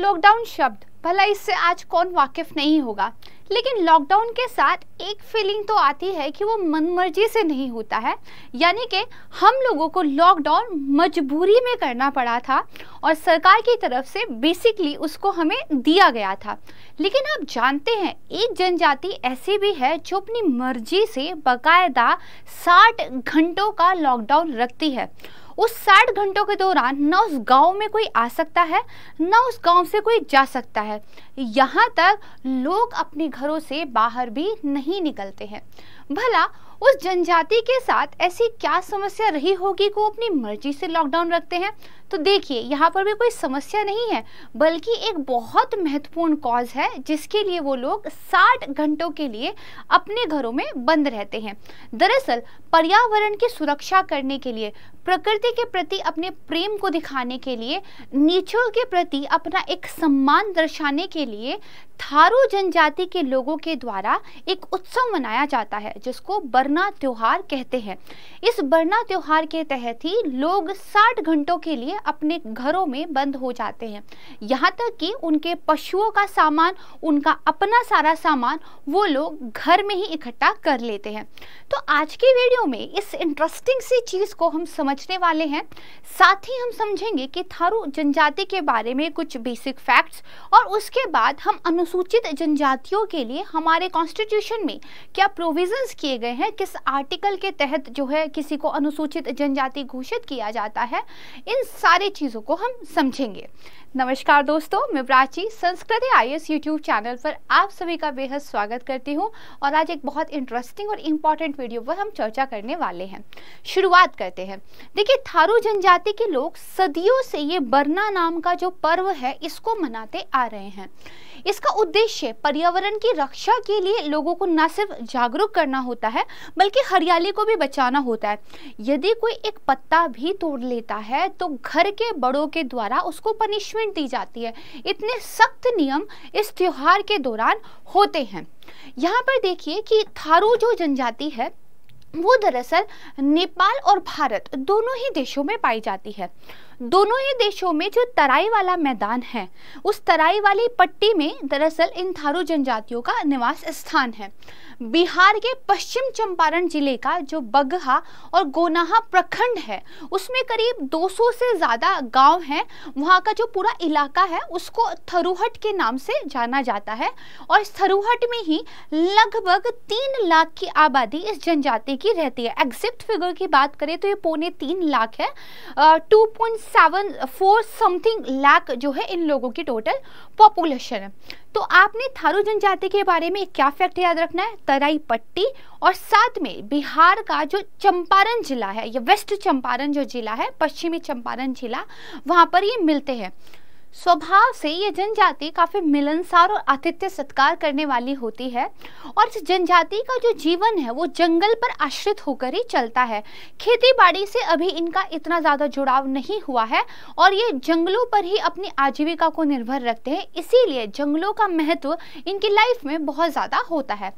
lockdown शब्द भला इससे आज कौन वाकिफ नहीं होगा लेकिन लॉकडाउन के साथ एक फीलिंग तो आती है कि वो मनमर्जी से नहीं होता है यानी कि हम लोगों को लॉकडाउन मजबूरी में करना पड़ा था और सरकार की तरफ से बेसिकली उसको हमें दिया गया था लेकिन आप जानते हैं एक जनजाति ऐसी भी है जो अपनी मर्जी से बाकायदा साठ घंटों का लॉकडाउन रखती है उस साठ घंटों के दौरान न उस गांव में कोई आ सकता है न उस गांव से कोई जा सकता है यहाँ तक लोग अपने घरों से बाहर भी नहीं निकलते हैं भला उस जनजाति के साथ ऐसी क्या समस्या रही होगी को अपनी मर्जी से लॉकडाउन रखते हैं तो देखिए यहाँ पर भी कोई समस्या नहीं है बल्कि एक बहुत महत्वपूर्ण कॉज है जिसके लिए वो लोग 60 घंटों के लिए अपने घरों में बंद रहते हैं दरअसल पर्यावरण की सुरक्षा करने के लिए प्रकृति के प्रति अपने प्रेम को दिखाने के लिए नीचों के प्रति अपना एक सम्मान दर्शाने के लिए थारू जनजाति के लोगों के द्वारा एक उत्सव मनाया जाता है जिसको बरना त्यौहार कहते हैं इस बरना त्यौहार के तहत ही लोग 60 घंटों के लिए अपने घरों में बंद हो जाते हैं यहाँ तक कि उनके पशुओं का सामान उनका अपना सारा सामान वो लोग घर में ही इकट्ठा कर लेते हैं तो आज की वीडियो में इस इंटरेस्टिंग सी चीज़ को हम समझने वाले हैं साथ ही हम समझेंगे कि थारू जनजाति के बारे में कुछ बेसिक फैक्ट्स और उसके बाद हम अनुसूचित जनजातियों के लिए हमारे कॉन्स्टिट्यूशन में क्या प्रोविजंस किए गए हैं किस आर्टिकल के तहत जो है किसी को अनुसूचित जनजाति घोषित किया जाता है इन सारी चीज़ों को हम समझेंगे नमस्कार दोस्तों मैं प्राची संस्कृति आई एस यूट्यूब चैनल पर आप सभी का बेहद स्वागत करती हूं और आज एक बहुत इंटरेस्टिंग और इम्पॉर्टेंट वीडियो पर हम चर्चा करने वाले हैं शुरुआत करते हैं देखिए थारू जनजाति के लोग सदियों से ये बरना नाम का जो पर्व है इसको मनाते आ रहे हैं इसका उद्देश्य पर्यावरण की रक्षा के लिए लोगों को न सिर्फ जागरूक करना होता है बल्कि हरियाली को भी बचाना होता है यदि कोई एक पत्ता भी तोड़ लेता है तो घर के बड़ों के द्वारा उसको पनिशमेंट दी जाती है इतने सख्त नियम इस त्यौहार के दौरान होते हैं यहाँ पर देखिए कि थारू जो जनजाति है वो दरअसल नेपाल और भारत दोनों ही देशों में पाई जाती है दोनों ही देशों में जो तराई वाला मैदान है उस तराई वाली पट्टी में दरअसल इन थारू जनजातियों का निवास स्थान है बिहार के पश्चिम चंपारण जिले का जो बगहा और गोनाहा प्रखंड है उसमें करीब 200 से ज़्यादा गांव हैं वहाँ का जो पूरा इलाका है उसको थरूहट के नाम से जाना जाता है और थरूहट में ही लगभग तीन लाख की आबादी इस जनजाति की रहती है एग्जैक्ट फिगर की बात करें तो ये पौने तीन लाख है two point seven four something lakh जो है इन लोगों की टोटल पॉपुलेशन है तो आपने थारू जनजाति के बारे में क्या फैक्ट याद रखना है तराई पट्टी और साथ में बिहार का जो चंपारण जिला है या वेस्ट चंपारण जो जिला है पश्चिमी चंपारण जिला वहाँ पर ये मिलते हैं स्वभाव से ये जनजाति काफ़ी मिलनसार और आतिथ्य सत्कार करने वाली होती है और जनजाति का जो जीवन है वो जंगल पर आश्रित होकर ही चलता है खेती बाड़ी से अभी इनका इतना ज़्यादा जुड़ाव नहीं हुआ है और ये जंगलों पर ही अपनी आजीविका को निर्भर रखते हैं इसीलिए जंगलों का महत्व इनकी लाइफ में बहुत ज़्यादा होता है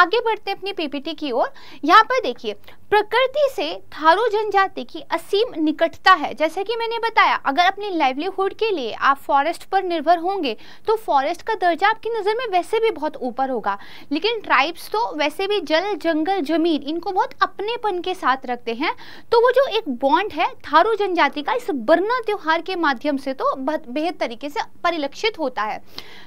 आगे बढ़ते अपनी पीपीटी की ओर यहाँ पर देखिए प्रकृति से थारू जनजाति की असीम निकटता है जैसे कि मैंने बताया अगर अपनी लाइवलीहुड के लिए आप आप फॉरेस्ट पर निर्भर होंगे तो फॉरेस्ट का दर्जा आपकी नज़र में वैसे भी बहुत ऊपर होगा लेकिन ट्राइब्स तो वैसे भी जल जंगल जमीन इनको बहुत अपनेपन के साथ रखते हैं तो वो जो एक बॉन्ड है थारू जनजाति का इस बरना त्यौहार के माध्यम से तो बेहद तरीके से परिलक्षित होता है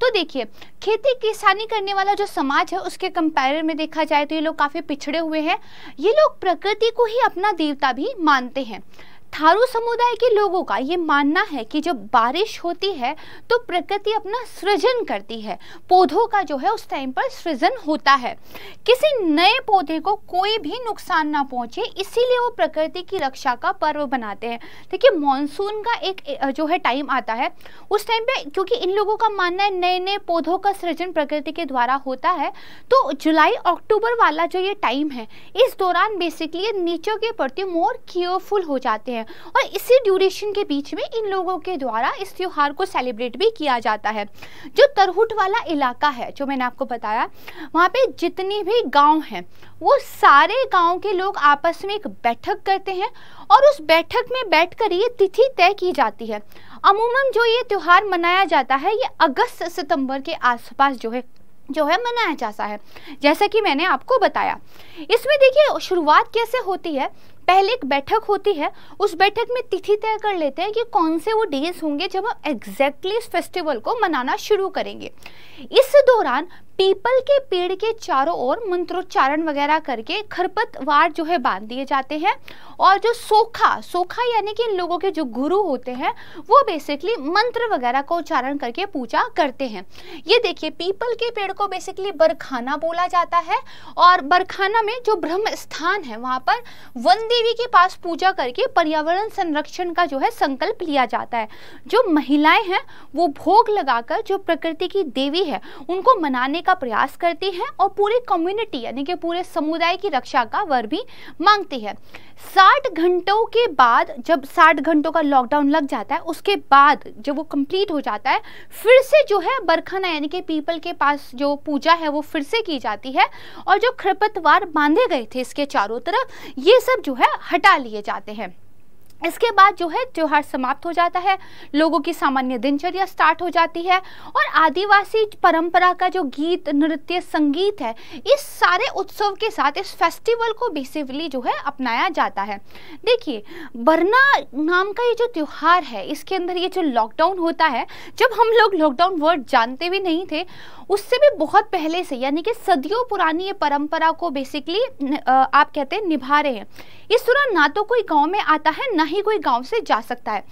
तो देखिए खेती किसानी करने वाला जो समाज है उसके कंपेरिजन में देखा जाए तो ये लोग काफ़ी पिछड़े हुए हैं ये लोग प्रकृति को ही अपना देवता भी मानते हैं थारू समुदाय के लोगों का ये मानना है कि जब बारिश होती है तो प्रकृति अपना सृजन करती है पौधों का जो है उस टाइम पर सृजन होता है किसी नए पौधे को कोई भी नुकसान ना पहुंचे इसीलिए वो प्रकृति की रक्षा का पर्व बनाते हैं देखिए मानसून का एक जो है टाइम आता है उस टाइम पे क्योंकि इन लोगों का मानना है नए नए पौधों का सृजन प्रकृति के द्वारा होता है तो जुलाई अक्टूबर वाला जो ये टाइम है इस दौरान बेसिकली नीचों के प्रति मोर केयरफुल हो जाते हैं और इसी ड्यूरेशन के बीच में इन लोगों के द्वारा इस त्यौहार को सेलिब्रेट भी किया जाता है जो तरहुट वाला इलाका है जो मैंने आपको बताया वहाँ पे जितने भी गांव हैं वो सारे गांव के लोग आपस में एक बैठक करते हैं और उस बैठक में बैठ ये तिथि तय की जाती है अमूमन जो ये त्यौहार मनाया जाता है ये अगस्त सितंबर के आसपास जो है जो है मनाया जाता है जैसा कि मैंने आपको बताया इसमें देखिए शुरुआत कैसे होती है पहले एक बैठक होती है उस बैठक में तिथि तय कर लेते हैं कि कौन से वो डेज होंगे जब हम एग्जैक्टली इस फेस्टिवल को मनाना शुरू करेंगे इस दौरान पीपल के पेड़ के चारों ओर मंत्रोच्चारण वगैरह करके खरपतवार जो है बांध दिए जाते हैं और जो सोखा सोखा यानी कि इन लोगों के जो गुरु होते हैं वो बेसिकली मंत्र वगैरह का उच्चारण करके पूजा करते हैं ये देखिए पीपल के पेड़ को बेसिकली बरखाना बोला जाता है और बरखाना में जो ब्रह्म स्थान है वहाँ पर वन देवी के पास पूजा करके पर्यावरण संरक्षण का जो है संकल्प लिया जाता है जो महिलाएं हैं वो भोग लगाकर जो प्रकृति की देवी है उनको मनाने का प्रयास करती हैं और पूरी कम्युनिटी यानी कि पूरे समुदाय की रक्षा का वर भी मांगती है साठ घंटों के बाद जब साठ घंटों का लॉकडाउन लग जाता है उसके बाद जब वो कंप्लीट हो जाता है फिर से जो है बरखाना यानी कि पीपल के पास जो पूजा है वो फिर से की जाती है और जो खरपतवार बांधे गए थे इसके चारों तरफ ये सब जो है हटा लिए जाते हैं इसके बाद जो है त्यौहार समाप्त हो जाता है लोगों की सामान्य दिनचर्या स्टार्ट हो जाती है और आदिवासी परंपरा का जो गीत नृत्य संगीत है इस सारे उत्सव के साथ इस फेस्टिवल को बेसिकली जो है अपनाया जाता है देखिए बरना नाम का ये जो त्यौहार है इसके अंदर ये जो लॉकडाउन होता है जब हम लोग लॉकडाउन वर्ड जानते भी नहीं थे उससे भी बहुत पहले से यानी कि सदियों पुरानी ये परंपरा को बेसिकली आप कहते हैं निभा रहे हैं इस तरह ना तो कोई गाँव में आता है ना ही कोई गांव से जा सकता है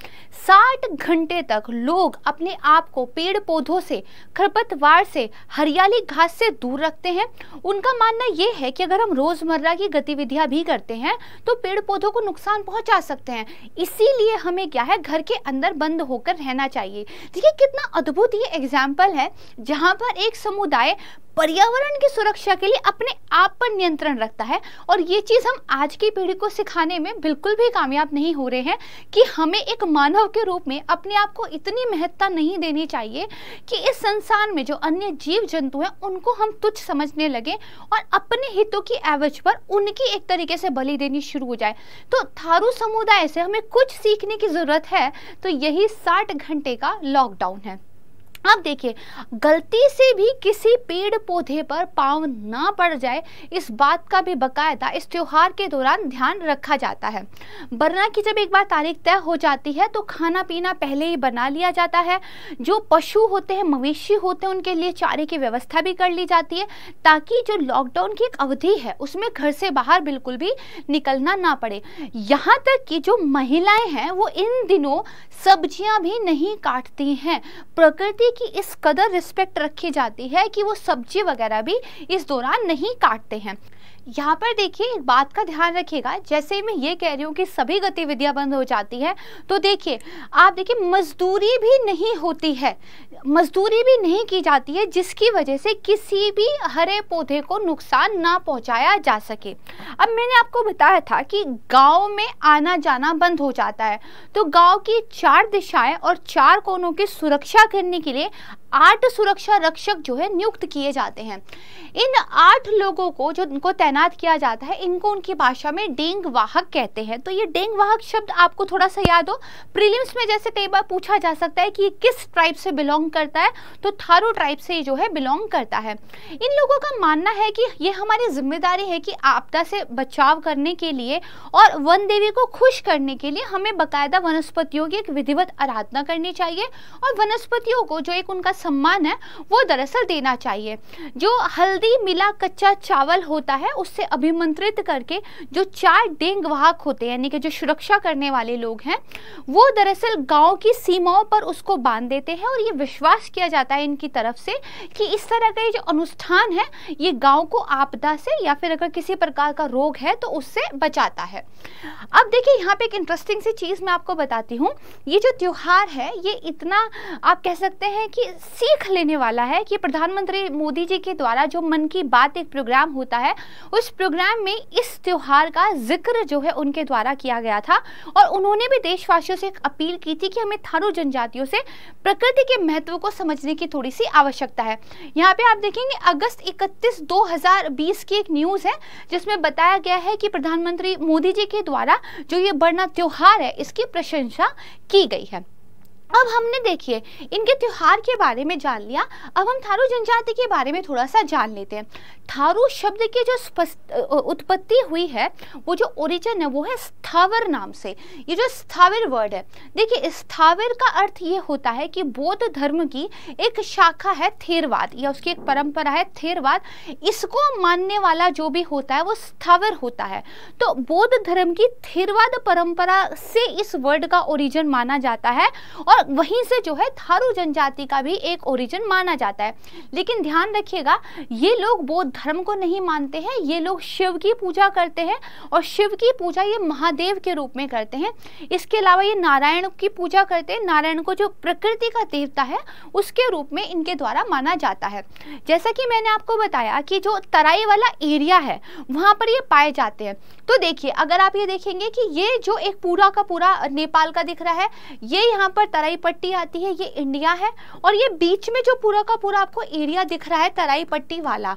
साठ घंटे तक लोग अपने आप को पेड़ पौधों से खरपतवार से हरियाली घास से दूर रखते हैं उनका मानना यह है कि अगर हम रोज़मर्रा की गतिविधियां भी करते हैं तो पेड़ पौधों को नुकसान पहुंचा सकते हैं इसीलिए हमें क्या है घर के अंदर बंद होकर रहना चाहिए देखिए कितना अद्भुत ये एग्जाम्पल है जहाँ पर एक समुदाय पर्यावरण की सुरक्षा के लिए अपने आप पर नियंत्रण रखता है और ये चीज़ हम आज की पीढ़ी को सिखाने में बिल्कुल भी कामयाब नहीं हो रहे हैं कि हमें एक मानव के रूप में अपने आप को इतनी महत्ता नहीं देनी चाहिए कि इस संसार में जो अन्य जीव जंतु हैं उनको हम तुच्छ समझने लगे और अपने हितों की एवज पर उनकी एक तरीके से बलि देनी शुरू हो जाए तो थारू समुदाय से हमें कुछ सीखने की ज़रूरत है तो यही साठ घंटे का लॉकडाउन है अब देखिए गलती से भी किसी पेड़ पौधे पर पाँव ना पड़ जाए इस बात का भी बकायदा इस त्यौहार के दौरान ध्यान रखा जाता है बरना की जब एक बार तारीख तय हो जाती है तो खाना पीना पहले ही बना लिया जाता है जो पशु होते हैं मवेशी होते हैं उनके लिए चारे की व्यवस्था भी कर ली जाती है ताकि जो लॉकडाउन की एक अवधि है उसमें घर से बाहर बिल्कुल भी निकलना ना पड़े यहाँ तक कि जो महिलाएँ हैं वो इन दिनों सब्जियाँ भी नहीं काटती हैं प्रकृति की इस कदर रिस्पेक्ट रखी जाती है कि वो सब्जी वगैरह भी इस दौरान नहीं काटते हैं यहाँ पर देखिए एक बात का ध्यान रखिएगा जैसे मैं ये कह रही हूँ कि सभी गतिविधियाँ बंद हो जाती हैं तो देखिए आप देखिए मजदूरी भी नहीं होती है मजदूरी भी नहीं की जाती है जिसकी वजह से किसी भी हरे पौधे को नुकसान ना पहुँचाया जा सके अब मैंने आपको बताया था कि गाँव में आना जाना बंद हो जाता है तो गाँव की चार दिशाएँ और चार कोनों की सुरक्षा करने के लिए आठ सुरक्षा रक्षक जो है नियुक्त किए जाते हैं इन आठ लोगों को जो इनको तैनात किया जाता है इनको उनकी भाषा में डेंग वाहक कहते हैं तो ये डेंग वाहक शब्द आपको थोड़ा सा याद हो प्रीलिम्स में जैसे कई बार पूछा जा सकता है कि ये किस ट्राइब से बिलोंग करता है तो थारू ट्राइब से ये जो है बिलोंग करता है इन लोगों का मानना है कि ये हमारी जिम्मेदारी है कि आपदा से बचाव करने के लिए और वन देवी को खुश करने के लिए हमें बाकायदा वनस्पतियों की एक विधिवत आराधना करनी चाहिए और वनस्पतियों को जो एक उनका सम्मान है वो दरअसल देना चाहिए जो हल्दी मिला कच्चा चावल होता है उससे अभिमंत्रित करके जो चार डेंग वाहक होते हैं यानी कि जो सुरक्षा करने वाले लोग हैं वो दरअसल गांव की सीमाओं पर उसको बांध देते हैं और ये विश्वास किया जाता है इनकी तरफ से कि इस तरह का ये जो अनुष्ठान है ये गाँव को आपदा से या फिर अगर किसी प्रकार का रोग है तो उससे बचाता है अब देखिए यहाँ पे एक इंटरेस्टिंग सी चीज़ मैं आपको बताती हूँ ये जो त्यौहार है ये इतना आप कह सकते हैं कि सीख लेने वाला है कि प्रधानमंत्री मोदी जी के द्वारा जो मन की बात एक प्रोग्राम होता है उस प्रोग्राम में इस त्यौहार का जिक्र जो है उनके द्वारा किया गया था और उन्होंने भी देशवासियों से एक अपील की थी कि हमें थारू जनजातियों से प्रकृति के महत्व को समझने की थोड़ी सी आवश्यकता है यहाँ पे आप देखेंगे अगस्त इकतीस दो की एक न्यूज़ है जिसमें बताया गया है कि प्रधानमंत्री मोदी जी के द्वारा जो ये बरना त्यौहार है इसकी प्रशंसा की गई है अब हमने देखिए इनके त्यौहार के बारे में जान लिया अब हम थारू जनजाति के बारे में थोड़ा सा जान लेते हैं थारू शब्द की जो उत्पत्ति हुई है वो जो ओरिजन है वो है स्थावर नाम से ये जो स्थावर वर्ड है देखिए स्थावर का अर्थ ये होता है कि बौद्ध धर्म की एक शाखा है थेरवाद या उसकी एक परंपरा है थेरवाद इसको मानने वाला जो भी होता है वो स्थावर होता है तो बौद्ध धर्म की थेरवाद परंपरा से इस वर्ड का ओरिजन माना जाता है और और वहीं से जो है थारू जनजाति का भी एक ओरिजिन माना जाता है लेकिन ध्यान रखिएगा ये लोग बौद्ध धर्म को नहीं मानते हैं ये लोग शिव की पूजा करते हैं और शिव की पूजा ये महादेव के रूप में करते हैं इसके अलावा ये नारायण की पूजा करते हैं नारायण को जो प्रकृति का देवता है उसके रूप में इनके द्वारा माना जाता है जैसा कि मैंने आपको बताया कि जो तराई वाला एरिया है वहाँ पर ये पाए जाते हैं तो देखिए अगर आप ये देखेंगे कि ये जो एक पूरा का पूरा नेपाल का दिख रहा है ये यहाँ पर तराई तराई पट्टी आती है ये इंडिया है और ये बीच में जो पूरा का पूरा आपको एरिया दिख रहा है तराई पट्टी वाला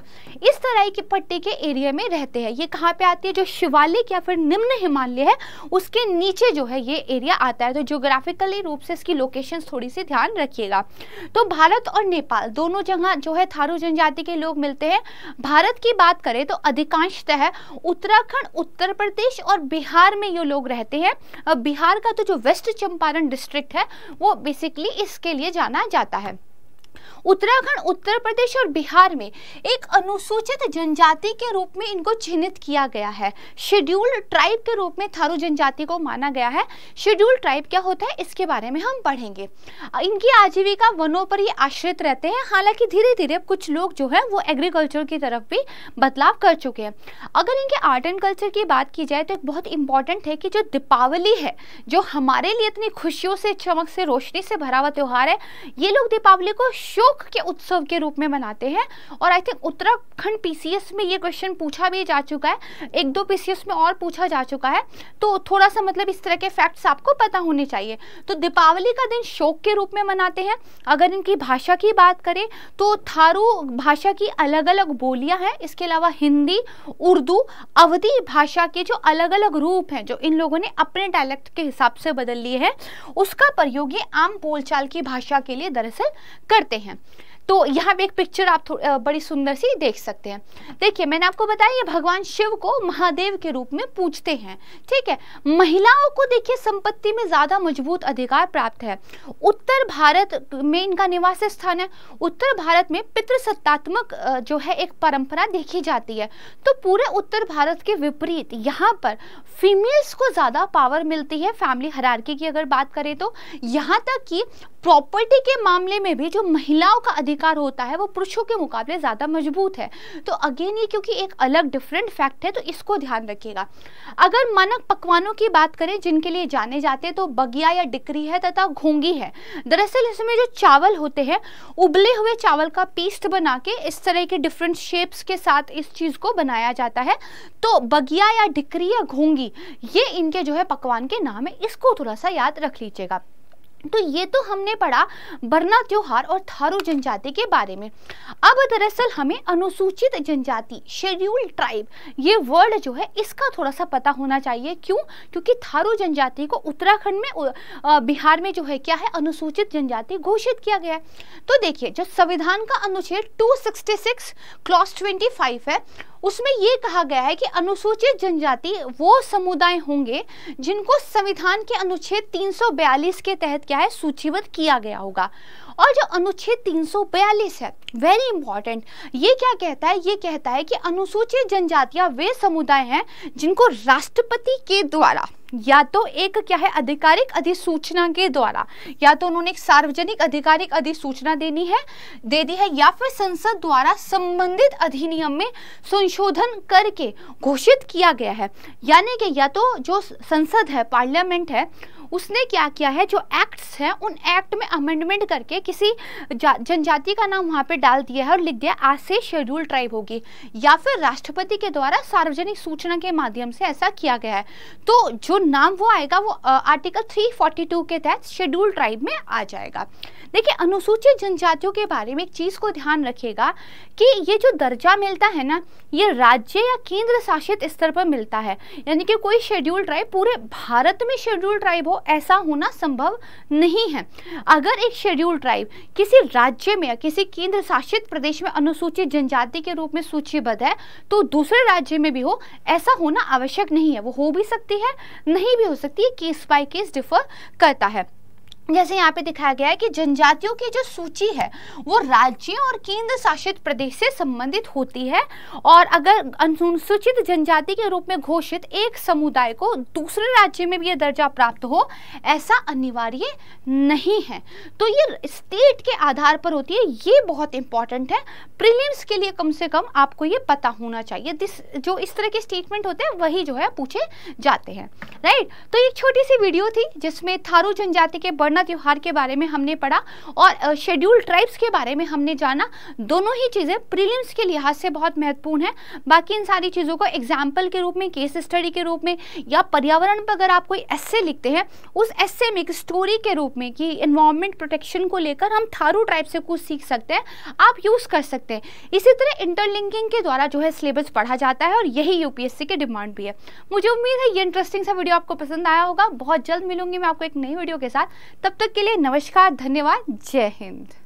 इस तराई की पट्टी के एरिया में रहते हैं ये कहाँ पे आती है जो शिवालिक या फिर निम्न हिमालय है उसके नीचे जो है ये एरिया आता है तो जोग्राफिकली रूप से इसकी लोकेशन थोड़ी सी ध्यान रखिएगा तो भारत और नेपाल दोनों जगह जो है थारू जनजाति के लोग मिलते हैं भारत की बात करें तो अधिकांशतः उत्तराखंड उत्तर प्रदेश और बिहार में ये लोग रहते हैं बिहार का तो जो वेस्ट चंपारण डिस्ट्रिक्ट है वो बेसिकली इसके लिए जाना जाता है उत्तराखंड उत्तर प्रदेश और बिहार में एक अनुसूचित जनजाति के रूप में इनको चिन्हित किया गया है शेड्यूल्ड ट्राइब के रूप में थारू जनजाति को माना गया है शेड्यूल्ड ट्राइब क्या होता है इसके बारे में हम पढ़ेंगे इनकी आजीविका वनों पर ही आश्रित रहते हैं हालांकि धीरे धीरे कुछ लोग जो है वो एग्रीकल्चर की तरफ भी बदलाव कर चुके हैं अगर इनके आर्ट एंड कल्चर की बात की जाए तो एक बहुत इंपॉर्टेंट है कि जो दीपावली है जो हमारे लिए इतनी खुशियों से चमक से रोशनी से भरा हुआ त्यौहार है ये लोग दीपावली को शोक के उत्सव के रूप में मनाते हैं और आई थिंक उत्तराखंड पीसीएस में ये क्वेश्चन पूछा भी जा चुका है एक दो पीसीएस में और पूछा जा चुका है तो थोड़ा सा मतलब इस तरह के फैक्ट्स आपको पता होने चाहिए तो दीपावली का दिन शोक के रूप में मनाते हैं अगर इनकी भाषा की बात करें तो थारू भाषा की अलग अलग बोलियां हैं इसके अलावा हिंदी उर्दू अवधि भाषा के जो अलग अलग रूप हैं जो इन लोगों ने अपने डायलेक्ट के हिसाब से बदल लिए हैं उसका प्रयोग ये आम बोलचाल की भाषा के लिए दरअसल करते हैं him तो यहाँ पे एक पिक्चर आप बड़ी सुंदर सी देख सकते हैं देखिए मैंने आपको बताया ये भगवान शिव को महादेव के रूप में पूछते हैं ठीक है महिलाओं को देखिए संपत्ति में ज़्यादा मजबूत अधिकार प्राप्त है उत्तर भारत में इनका निवास स्थान है उत्तर भारत में पितृसत्तात्मक जो है एक परंपरा देखी जाती है तो पूरे उत्तर भारत के विपरीत यहाँ पर फीमेल्स को ज़्यादा पावर मिलती है फैमिली हरारकी की अगर बात करें तो यहाँ तक कि प्रॉपर्टी के मामले में भी जो महिलाओं का अधिकार अधिकार होता है वो पुरुषों के मुकाबले ज़्यादा मजबूत है तो अगेन ये क्योंकि एक अलग डिफरेंट फैक्ट है तो इसको ध्यान रखिएगा अगर मनक पकवानों की बात करें जिनके लिए जाने जाते हैं तो बगिया या डिकरी है तथा घोंगी है दरअसल इसमें जो चावल होते हैं उबले हुए चावल का पेस्ट बना के इस तरह के डिफरेंट शेप्स के साथ इस चीज़ को बनाया जाता है तो बगिया या डिकरी या घोंगी ये इनके जो है पकवान के नाम है इसको थोड़ा सा याद रख लीजिएगा तो ये तो हमने पढ़ा बरना त्योहार और थारू जनजाति के बारे में अब दरअसल हमें अनुसूचित जनजाति शेड्यूल ट्राइब ये वर्ड जो है इसका थोड़ा सा पता होना चाहिए क्यों क्योंकि थारू जनजाति को उत्तराखंड में बिहार में जो है क्या है अनुसूचित जनजाति घोषित किया गया है तो देखिए जो संविधान का अनुच्छेद 266 क्लॉस 25 है उसमें ये कहा गया है कि अनुसूचित जनजाति वो समुदाय होंगे जिनको संविधान के अनुच्छेद 342 के तहत क्या है सूचीबद्ध किया गया होगा और जो अनुच्छेद 342 है वेरी इंपॉर्टेंट ये क्या कहता है ये कहता है कि अनुसूचित जनजातियां वे समुदाय हैं जिनको राष्ट्रपति के द्वारा या तो एक क्या है आधिकारिक अधिसूचना के द्वारा या तो उन्होंने एक सार्वजनिक आधिकारिक अधिसूचना देनी है दे दी है या फिर संसद द्वारा संबंधित अधिनियम में संशोधन करके घोषित किया गया है यानी कि या तो जो संसद है पार्लियामेंट है उसने क्या किया है जो एक्ट्स हैं उन एक्ट में अमेंडमेंट करके किसी जनजाति का नाम वहाँ पर डाल दिया है और लिख दिया आज से शेड्यूल ट्राइब होगी या फिर राष्ट्रपति के द्वारा सार्वजनिक सूचना के माध्यम से ऐसा किया गया है तो जो नाम वो आएगा वो आर्टिकल थ्री के तहत शेड्यूल ट्राइब में आ जाएगा देखिए अनुसूचित जनजातियों के बारे में एक चीज़ को ध्यान रखिएगा कि ये जो दर्जा मिलता है ना ये राज्य या केंद्र शासित स्तर पर मिलता है यानी कि कोई शेड्यूल ट्राइब पूरे भारत में शेड्यूल ट्राइब हो ऐसा होना संभव नहीं है अगर एक शेड्यूल ट्राइब किसी राज्य में या किसी केंद्र शासित प्रदेश में अनुसूचित जनजाति के रूप में सूचीबद्ध है तो दूसरे राज्य में भी हो ऐसा होना आवश्यक नहीं है वो हो भी सकती है नहीं भी हो सकती केस बाय केस डिफर करता है जैसे यहाँ पे दिखाया गया है कि जनजातियों की जो सूची है वो राज्यों और केंद्र शासित प्रदेश से संबंधित होती है और अगर अनुसूचित जनजाति के रूप में घोषित एक समुदाय को दूसरे राज्य में भी ये दर्जा प्राप्त हो ऐसा अनिवार्य नहीं है तो ये स्टेट के आधार पर होती है ये बहुत इंपॉर्टेंट है प्रीलिम्स के लिए कम से कम आपको ये पता होना चाहिए दिस जो इस तरह के स्टेटमेंट होते हैं वही जो है पूछे जाते हैं राइट तो एक छोटी सी वीडियो थी जिसमें थारू जनजाति के वर्ण सरगना त्यौहार के बारे में हमने पढ़ा और शेड्यूल ट्राइब्स के बारे में हमने जाना दोनों ही चीज़ें प्रीलिम्स के लिहाज से बहुत महत्वपूर्ण है बाकी इन सारी चीज़ों को एग्जाम्पल के रूप में केस स्टडी के रूप में या पर्यावरण पर अगर आप कोई एस्से लिखते हैं उस एस्से में एक स्टोरी के रूप में कि इन्वामेंट प्रोटेक्शन को लेकर हम थारू ट्राइब से कुछ सीख सकते हैं आप यूज़ कर सकते हैं इसी तरह इंटरलिंकिंग के द्वारा जो है सिलेबस पढ़ा जाता है और यही यूपीएससी के डिमांड भी है मुझे उम्मीद है ये इंटरेस्टिंग सा वीडियो आपको पसंद आया होगा बहुत जल्द मिलूंगी मैं आपको एक नई वीडियो के साथ तब तब तक के लिए नमस्कार धन्यवाद जय हिंद